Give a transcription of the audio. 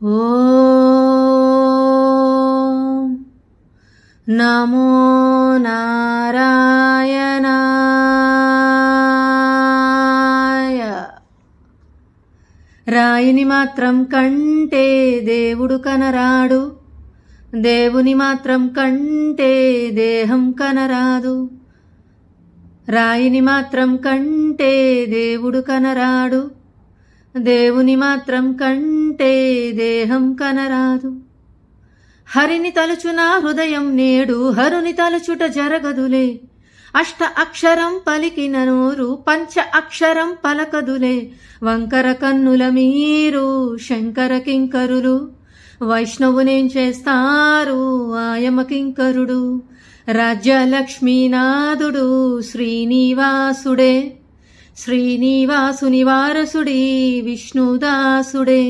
ॐ నమో నారాయణాయ రాయిని మాత్రం కంటే దేవుడు కనరాడు దేవుని మాత్రం కంటే దేహం కనరాదు రాయిని మాత్రం కంటే దేవుడు కనరాడు దేవుని మాత్రం కంటే ఉంటే దేహం కనరాదు హరిని తలుచునా హృదయం నేడు హరుని తలుచుట జరగదులే అష్ట అక్షరం పలికిన నోరు పంచ అక్షరం పలకదులే వంకర కన్నుల మీరు శంకర కింకరులు వైష్ణవునేం చేస్తారు ఆయమ కింకరుడు రాజ్యలక్ష్మీనాథుడు శ్రీనివాసుడే శ్రీనివాసుని వారసుడి విష్ణుదాసుడే